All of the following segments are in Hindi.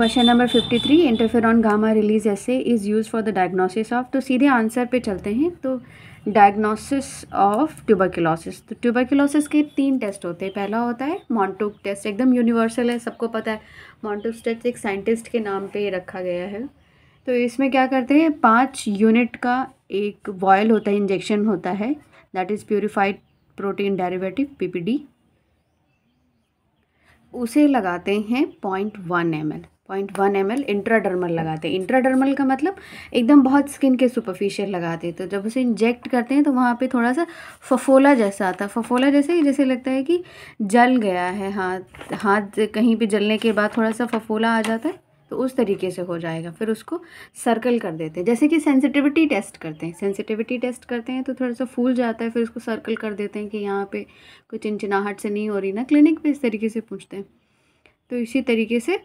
Question number 53 interferon gamma release assay is use for the diagnosis of तो सीधे आंसर पे चलते हैं तो डायग्नोसिस ऑफ ट्यूबरकुलोसिस तो ट्यूबरकुलोसिस के तीन टेस्ट होते हैं पहला होता है मॉन्टोक टेस्ट एकदम यूनिवर्सल है सबको पता है मॉन्टोक टेस्ट एक साइंटिस्ट के नाम पे रखा गया है तो इसमें क्या करते हैं पाँच यूनिट का एक वॉयल होता है इंजेक्शन होता है that is purified protein derivative P उसे लगाते हैं point one M L point one M L intradermal लगाते हैं इंट्राडर्मल का मतलब एकदम बहुत स्किन के सुपरफिशियल लगाते हैं तो जब उसे इंजेक्ट करते हैं तो वहाँ पे थोड़ा सा फफोला जैसा आता है फफोला जैसे ही जैसे लगता है कि जल गया है हाथ हाथ कहीं पे जलने के बाद थोड़ा सा फफोला आ जाता है तो उस तरीके से हो जाएगा फिर उसको सर्कल कर देते हैं जैसे कि सेंसिटिविटी टेस्ट करते हैं सेंसिटिविटी टेस्ट करते हैं तो थोड़ा सा फूल जाता है फिर उसको सर्कल कर देते हैं कि यहाँ पे कुछ चिनचिनाहट से नहीं हो रही ना क्लिनिक पे इस तरीके से पूछते हैं तो इसी तरीके से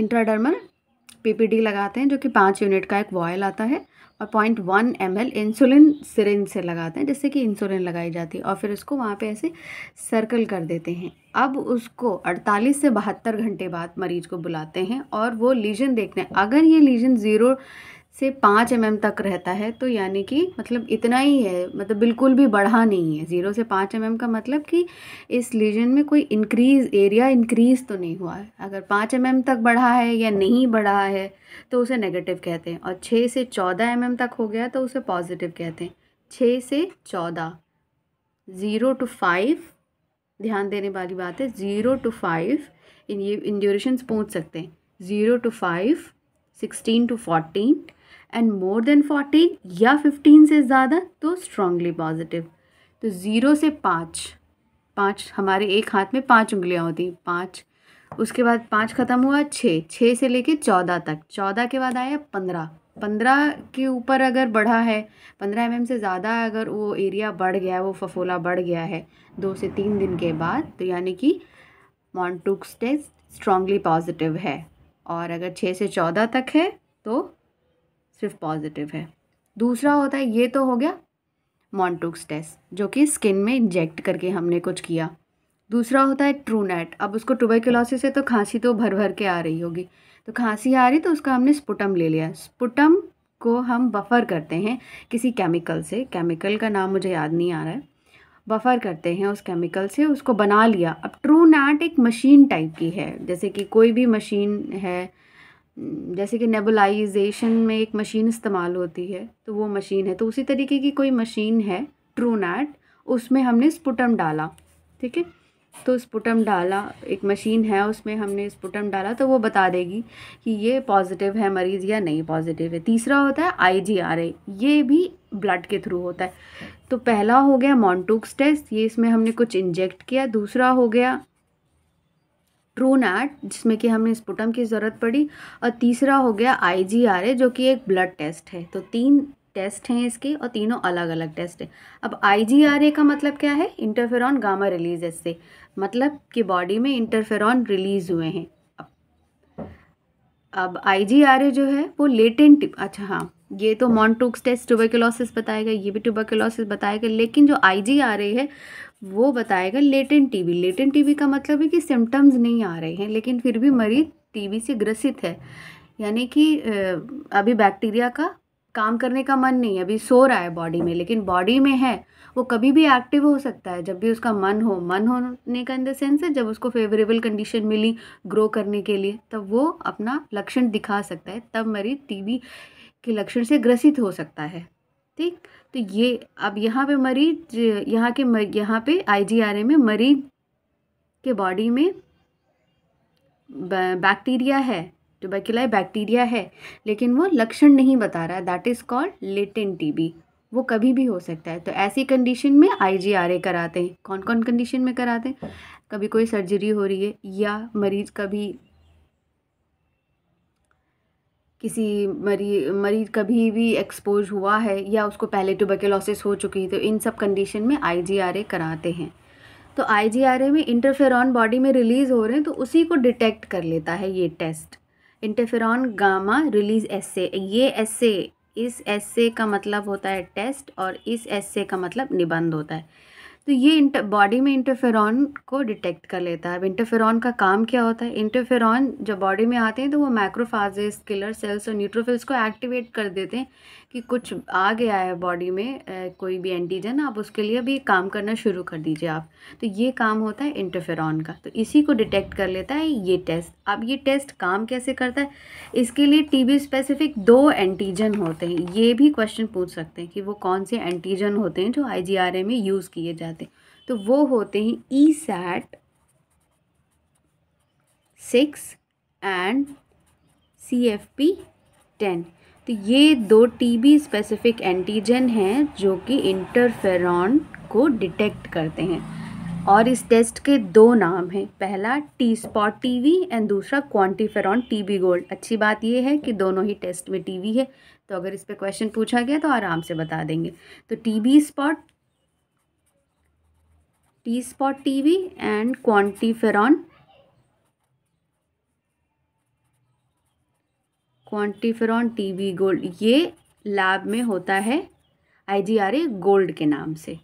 इंट्राडर्मल पीपीडी लगाते हैं जो कि पाँच यूनिट का एक वॉयल आता है और point one M L insulin syringe से लगाते हैं जिससे कि इंसुलिन लगाई जाती है और फिर उसको वहाँ पे ऐसे सर्कल कर देते हैं अब उसको 48 से बहत्तर घंटे बाद मरीज को बुलाते हैं और वो लीजन देखते हैं अगर ये लीजन ज़ीरो से पाँच एम mm तक रहता है तो यानी कि मतलब इतना ही है मतलब बिल्कुल भी बढ़ा नहीं है ज़ीरो से पाँच एम mm का मतलब कि इस लीजन में कोई इंक्रीज एरिया इंक्रीज़ तो नहीं हुआ है अगर पाँच एम mm तक बढ़ा है या नहीं बढ़ा है तो उसे नेगेटिव कहते हैं और छः से चौदह एम mm तक हो गया तो उसे पॉजिटिव कहते हैं छः से चौदह ज़ीरो टू फाइव ध्यान देने वाली बात है ज़ीरो टू फाइव इन ये इन ड्यूरेशन पहुँच सकते हैं zero to five sixteen to fourteen and more than fourteen या फिफ्टीन से ज़्यादा तो स्ट्रांगली पॉजिटिव तो ज़ीरो से पाँच पाँच हमारे एक हाथ में पाँच उंगलियाँ होती हैं पाँच उसके बाद पाँच ख़त्म हुआ छः छः से लेके चौदह तक चौदह के बाद आया पंद्रह पंद्रह के ऊपर अगर बढ़ा है पंद्रह एम mm से ज़्यादा अगर वो एरिया बढ़ गया है वो फफोला बढ़ गया है दो से तीन दिन के बाद तो यानी कि मॉन्टुक्स टेस्ट स्ट्रांगली पॉजिटिव है और अगर छः से चौदह तक है तो सिर्फ पॉजिटिव है दूसरा होता है ये तो हो गया मॉन्टोक्स टेस्ट जो कि स्किन में इंजेक्ट करके हमने कुछ किया दूसरा होता है ट्रूनेट अब उसको ट्यूबरकुलोसिस से तो खांसी तो भर भर के आ रही होगी तो खांसी आ रही तो उसका हमने स्पुटम ले लिया स्पुटम को हम बफर करते हैं किसी केमिकल से केमिकल का नाम मुझे याद नहीं आ रहा है बफर करते हैं उस केमिकल से उसको बना लिया अब ट्रू नैट एक मशीन टाइप की है जैसे कि कोई भी मशीन है जैसे कि नेबुलाइजेशन में एक मशीन इस्तेमाल होती है तो वो मशीन है तो उसी तरीके की कोई मशीन है ट्रूनेट नैट उसमें हमने स्पुटम डाला ठीक है तो स्पुटम डाला एक मशीन है उसमें हमने स्पुटम डाला तो वो बता देगी कि ये पॉजिटिव है मरीज़ या नहीं पॉजिटिव है तीसरा होता है आई ये भी ब्लड के थ्रू होता है तो पहला हो गया मॉन्टूक्स टेस्ट ये इसमें हमने कुछ इंजेक्ट किया दूसरा हो गया ट्रूनैट जिसमें कि हमें स्पुटम की ज़रूरत पड़ी और तीसरा हो गया आई जो कि एक ब्लड टेस्ट है तो तीन टेस्ट हैं इसके और तीनों अलग अलग टेस्ट हैं अब आई का मतलब क्या है इंटरफेरॉन गामा रिलीज से मतलब कि बॉडी में इंटरफेरॉन रिलीज हुए हैं अब आई जो है वो लेटेंट अच्छा हाँ ये तो मॉन्टूक्स टेस्ट ट्यूबरकुलोसिस बताएगा ये भी ट्यूबरकुलोसिस बताएगा लेकिन जो आईजी आ रही है वो बताएगा लेटेंट टीबी लेटेंट टीबी का मतलब है कि सिम्टम्स नहीं आ रहे हैं लेकिन फिर भी मरीज टीबी से ग्रसित है यानी कि अभी बैक्टीरिया का काम करने का मन नहीं है अभी सो रहा है बॉडी में लेकिन बॉडी में है वो कभी भी एक्टिव हो सकता है जब भी उसका मन हो मन होने का इन द सेंस है जब उसको फेवरेबल कंडीशन मिली ग्रो करने के लिए तब वो अपना लक्षण दिखा सकता है तब मरीज टीबी के लक्षण से ग्रसित हो सकता है ठीक तो ये अब यहाँ पे मरीज यहाँ के यहाँ पे आईजीआरए में मरीज के बॉडी में बैक्टीरिया है जो बैकिलाई बैक्टीरिया है लेकिन वो लक्षण नहीं बता रहा है that is called latent TB वो कभी भी हो सकता है तो ऐसी कंडीशन में आईजीआरए कराते हैं कौन कौन कंडीशन में कराते हैं कभी कोई सर्जरी हो रही है या मरीज कभी किसी मरी मरीज कभी भी एक्सपोज हुआ है या उसको पहले टुबेकुलोसिस हो चुकी है तो इन सब कंडीशन में आई कराते हैं तो आई में इंटरफेरॉन बॉडी में रिलीज़ हो रहे हैं तो उसी को डिटेक्ट कर लेता है ये test interferon gamma release assay ये एस्से इस एस्से का मतलब होता है टेस्ट और इस एस्से का मतलब निबंध होता है तो ये बॉडी में इंटरफेरॉन को डिटेक्ट कर लेता है अब इंटरफेरॉन का काम क्या होता है इंटरफेरॉन जब बॉडी में आते हैं तो वो मैक्रोफाजेस किलर सेल्स और न्यूट्रोफिल्स को एक्टिवेट कर देते हैं कि कुछ आ गया है बॉडी में कोई भी एंटीजन आप उसके लिए भी काम करना शुरू कर दीजिए आप तो ये काम होता है इंटरफेरॉन का तो इसी को डिटेक्ट कर लेता है ये टेस्ट अब ये टेस्ट काम कैसे करता है इसके लिए टीबी स्पेसिफिक दो एंटीजन होते हैं ये भी क्वेश्चन पूछ सकते हैं कि वो कौन से एंटीजन होते हैं जो आई में यूज़ किए जाते हैं तो वो होते हैं E sat six and C F P ten तो ये दो टीबी स्पेसिफिक एंटीजन हैं जो कि इंटरफेरॉन को डिटेक्ट करते हैं और इस टेस्ट के दो नाम हैं पहला टी स्पॉट टीवी एंड दूसरा टी टीबी गोल्ड अच्छी बात ये है कि दोनों ही टेस्ट में टीवी है तो अगर इस पर क्वेश्चन पूछा गया तो आराम से बता देंगे तो TB spot T spot TV and quantiferon QuantiFERON वी गोल्ड ये लैब में होता है आईजीआरए गोल्ड के नाम से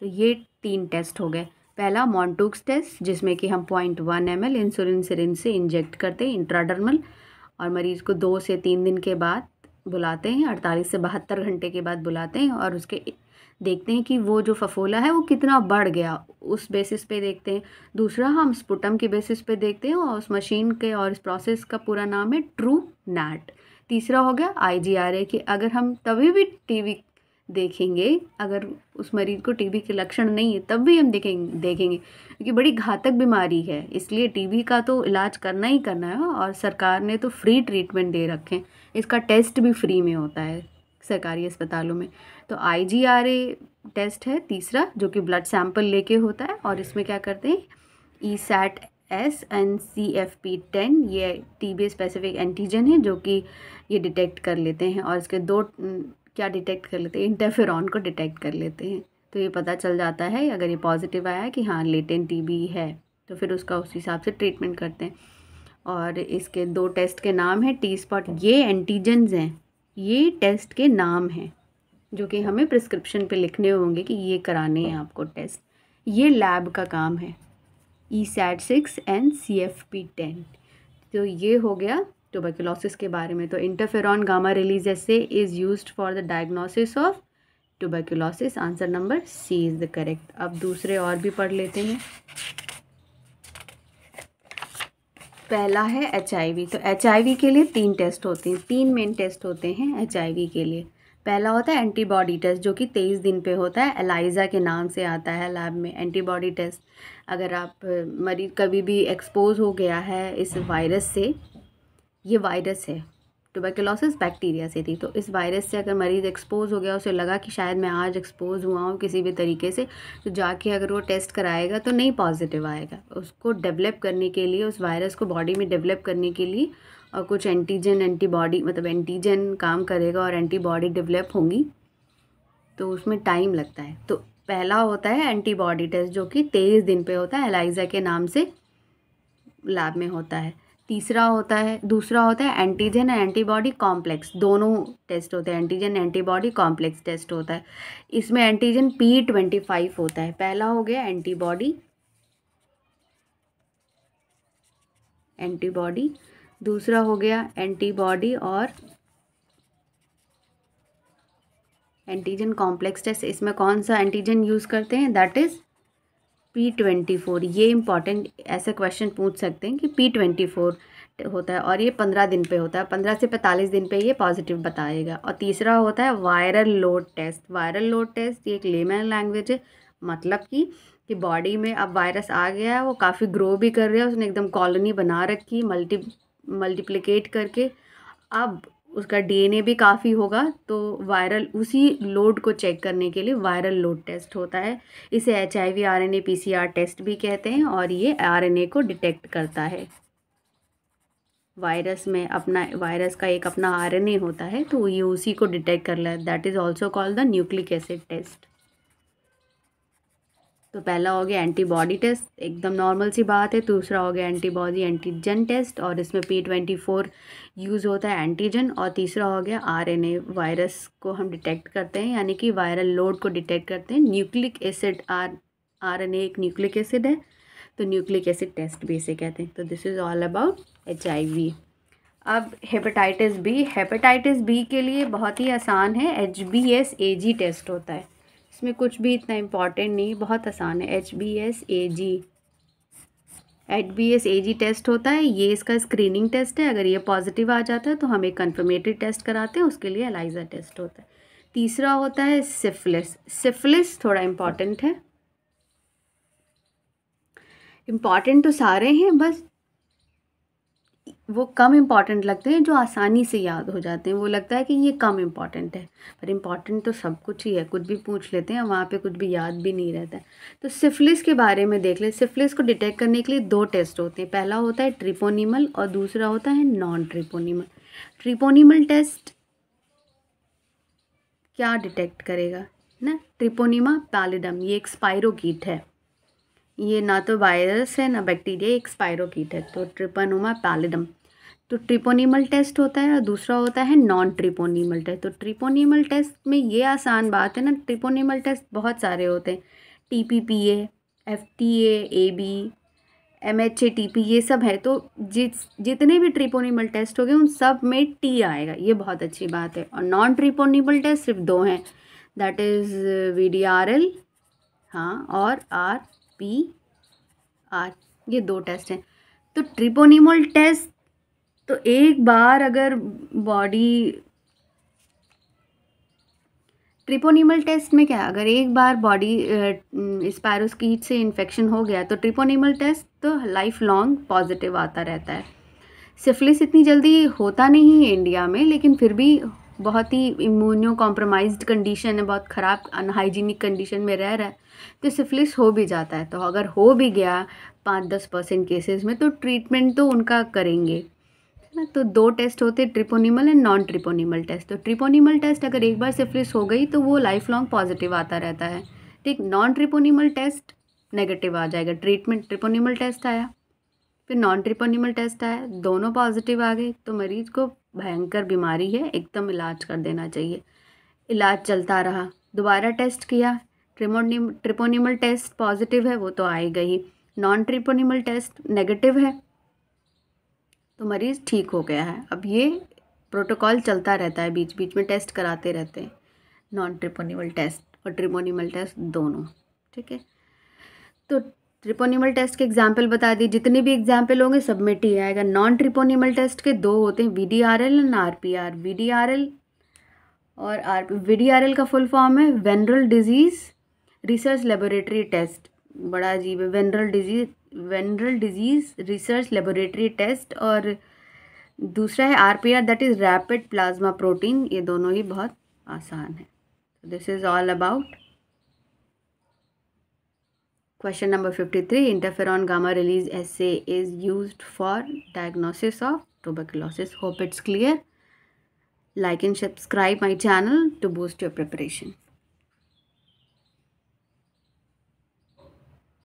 तो ये तीन टेस्ट हो गए पहला मॉन्टूक्स टेस्ट जिसमें कि हम point one M L insulin syringe से इंजेक्ट करते हैं इंट्राडर्मल और मरीज़ को दो से तीन दिन के बाद बुलाते हैं अड़तालीस से बहत्तर घंटे के बाद बुलाते हैं और उसके देखते हैं कि वो जो फफोला है वो कितना बढ़ गया उस बेसिस पे देखते हैं दूसरा हम स्पुटम के बेसिस पे देखते हैं और उस मशीन के और इस प्रोसेस का पूरा नाम है ट्रू नैट तीसरा हो गया आई जी आर ए कि अगर हम तभी भी टी वी देखेंगे अगर उस मरीज को टीबी के लक्षण नहीं है तब भी हम देखेंगे देखेंगे क्योंकि बड़ी घातक बीमारी है इसलिए टीबी का तो इलाज करना ही करना है और सरकार ने तो फ्री ट्रीटमेंट दे रखे हैं इसका टेस्ट भी फ्री में होता है सरकारी अस्पतालों में तो आई टेस्ट है तीसरा जो कि ब्लड सैंपल लेके होता है और इसमें क्या करते हैं E sat S N C F P ten ये टी बी स्पेसिफिक एंटीजन है जो कि ये डिटेक्ट कर लेते हैं और इसके दो क्या डिटेक्ट कर लेते हैं इंटरफेरॉन को डिटेक्ट कर लेते हैं तो ये पता चल जाता है अगर ये पॉजिटिव आया कि हाँ लेटेंट टी है तो फिर उसका उस हिसाब से ट्रीटमेंट करते हैं और इसके दो टेस्ट के नाम हैं टी स्पॉट ये एंटीजन्स हैं ये टेस्ट के नाम हैं जो कि हमें प्रिस्क्रिप्शन पे लिखने होंगे कि ये कराने हैं आपको टेस्ट ये लैब का काम है E sat six and C F P ten तो ये हो गया tuberculosis के बारे में तो इंटरफेरॉन गामा रिलीज से is use for the diagnosis of tuberculosis answer number C is the correct अब दूसरे और भी पढ़ लेते हैं पहला है एच तो एच के लिए तीन टेस्ट होते हैं तीन मेन टेस्ट होते हैं एच के लिए पहला होता है एंटीबॉडी टेस्ट जो कि तेईस दिन पे होता है एलाइजा के नाम से आता है लैब में एंटीबॉडी टेस्ट अगर आप मरीज कभी भी एक्सपोज हो गया है इस वायरस से ये वायरस है टोबैकलोसिस बैक्टीरिया से थी तो इस वायरस से अगर मरीज़ एक्सपोज हो गया उसे लगा कि शायद मैं आज एक्सपोज हुआ हूँ किसी भी तरीके से तो जाके अगर वो टेस्ट कराएगा तो नहीं पॉजिटिव आएगा उसको डेवलप करने के लिए उस वायरस को बॉडी में डेवलप करने के लिए और कुछ एंटीजन एंटीबॉडी मतलब एंटीजन काम करेगा और एंटीबॉडी डेवलप होंगी तो उसमें टाइम लगता है तो पहला होता है एंटीबॉडी टेस्ट जो कि तेईस दिन पर होता है एलाइजा के नाम से लैब में होता है तीसरा होता है दूसरा होता है एंटीजन एंटीबॉडी कॉम्प्लेक्स दोनों टेस्ट होते हैं एंटीजन एंटीबॉडी कॉम्प्लेक्स टेस्ट होता है इसमें एंटीजन पी ट्वेंटी फाइव होता है पहला हो गया एंटीबॉडी एंटीबॉडी दूसरा हो गया एंटीबॉडी और एंटीजन कॉम्प्लेक्स टेस्ट इसमें कौन सा एंटीजन यूज़ करते हैं that is P twenty four ये इंपॉर्टेंट ऐसे क्वेश्चन पूछ सकते हैं कि पी ट्वेंटी फोर होता है और ये पंद्रह दिन पे होता है पंद्रह से पैंतालीस दिन पे ये पॉजिटिव बताएगा और तीसरा होता है viral load test viral load test ये एक लेमैन लैंग्वेज है मतलब कि कि बॉडी में अब वायरस आ गया है वो काफ़ी ग्रो भी कर रहा है उसने एकदम कॉलोनी बना रखी मल्टी मल्टीप्लिकेट करके अब उसका डीएनए भी काफ़ी होगा तो वायरल उसी लोड को चेक करने के लिए वायरल लोड टेस्ट होता है इसे H I V R N A P C R test भी कहते हैं और ये आर एन ए को डिटेक्ट करता है वायरस में अपना वायरस का एक अपना आर एन ए होता है तो ये उसी को डिटेक्ट कर लेता है that is also called the nucleic acid test तो पहला हो गया एंटीबॉडी टेस्ट एकदम नॉर्मल सी बात है दूसरा हो गया एंटीबॉडी एंटीजन टेस्ट और इसमें पी ट्वेंटी फोर यूज़ होता है एंटीजन और तीसरा हो गया आरएनए वायरस को हम डिटेक्ट करते हैं यानी कि वायरल लोड को डिटेक्ट करते हैं nucleic acid R R N A एक न्यूक्लिक एसिड है तो न्यूक्लिक एसिड टेस्ट भी इसे कहते हैं तो this is all about H I V अब हेपेटाइटिस बी हेपेटाइटिस बी के लिए बहुत ही आसान है H B S A G test होता है इसमें कुछ भी इतना इम्पॉर्टेंट नहीं बहुत आसान है H B S A G H B S A G test होता है ये इसका स्क्रीनिंग टेस्ट है अगर ये पॉजिटिव आ जाता है तो हम एक कन्फर्मेटरी टेस्ट कराते हैं उसके लिए एलाइजा टेस्ट होता है तीसरा होता है सिफिलिस सिफिलिस थोड़ा इम्पॉर्टेंट है इम्पॉर्टेंट तो सारे हैं बस वो कम इम्पॉर्टेंट लगते हैं जो आसानी से याद हो जाते हैं वो लगता है कि ये कम इम्पॉर्टेंट है पर इम्पॉर्टेंट तो सब कुछ ही है कुछ भी पूछ लेते हैं वहाँ पे कुछ भी याद भी नहीं रहता है तो सिफिलिस के बारे में देख ले सिफिलिस को डिटेक्ट करने के लिए दो टेस्ट होते हैं पहला होता है ट्रिपोनिमल और दूसरा होता है नॉन ट्रिपोनिमल ट्रिपोनिमल टेस्ट क्या डिटेक्ट करेगा ना ट्रिपोनिमा पैलिडम ये एक स्पायरोट है ये ना तो वायरस है ना बैक्टीरिया एक स्पायरोकीट है तो ट्रिपानोमा पैलिडम तो ट्रिपोनिमल टेस्ट होता है और दूसरा होता है नॉन ट्रिपोनिमल टेस्ट तो ट्रिपोनिमल टेस्ट में ये आसान बात है ना ट्रिपोनिमल टेस्ट बहुत सारे होते हैं T P P F T A A B M H A T P ये सब है तो जिस जितने भी ट्रिपोनिमल टेस्ट हो गए उन सब में टी आएगा ये बहुत अच्छी बात है और नॉन ट्रिपोनिमल टेस्ट सिर्फ दो हैं that is V D R L हाँ और आर पी आर ये दो टेस्ट हैं तो ट्रिपोनिमोल टेस्ट तो एक बार अगर बॉडी ट्रिपोनिमल टेस्ट में क्या अगर एक बार बॉडी स्पायरोस्कीट से इन्फेक्शन हो गया तो ट्रिपोनिमल टेस्ट तो लाइफ लॉन्ग पॉजिटिव आता रहता है सिफिलिस इतनी जल्दी होता नहीं है इंडिया में लेकिन फिर भी बहुत ही इम्यूनो कॉम्प्रोमाइज कंडीशन है बहुत ख़राब अनहाइजीनिक कंडीशन में रह रहा है तो सिफिलिस हो भी जाता है तो अगर हो भी गया पाँच दस परसेंट केसेस में तो ट्रीटमेंट तो उनका करेंगे है ना तो दो टेस्ट होते हैं treponemal and non treponemal test तो ट्रिपोनिमल टेस्ट अगर एक बार सिफिलिस हो गई तो वो लाइफ लॉन्ग पॉजिटिव आता रहता है ठीक नॉन ट्रिपोनिमल टेस्ट नेगेटिव आ जाएगा ट्रीटमेंट ट्रिपोनिमल टेस्ट आया फिर नॉन ट्रिपोनिमल टेस्ट आया दोनों पॉजिटिव आ गए तो मरीज को भयंकर बीमारी है एकदम इलाज कर देना चाहिए इलाज चलता रहा दोबारा टेस्ट किया ट्रिमोनिम ट्रिपोनिमल टेस्ट पॉजिटिव है वो तो आएगा ही नॉन ट्रिपोनिमल टेस्ट नेगेटिव है तो मरीज़ ठीक हो गया है अब ये प्रोटोकॉल चलता रहता है बीच बीच में टेस्ट कराते रहते हैं नॉन ट्रिपोनिमल टेस्ट और ट्रिपोनिमल टेस्ट दोनों ठीक है तो ट्रिपोनिमल टेस्ट के एग्जाम्पल बता दी जितने भी एग्जाम्पल होंगे सब में टी आएगा नॉन ट्रिपोनिमल टेस्ट के दो होते हैं V D R L and R P R V D R L और R V D R L का फुल फॉर्म है venereal disease research laboratory test बड़ा अजीब है venereal disease venereal disease research laboratory test और दूसरा है R P R that is rapid plasma protein ये दोनों ही बहुत आसान है this is all about Question number 53. Interferon gamma release assay is used for diagnosis of tuberculosis. Hope it's clear. Like and subscribe my channel to boost your preparation.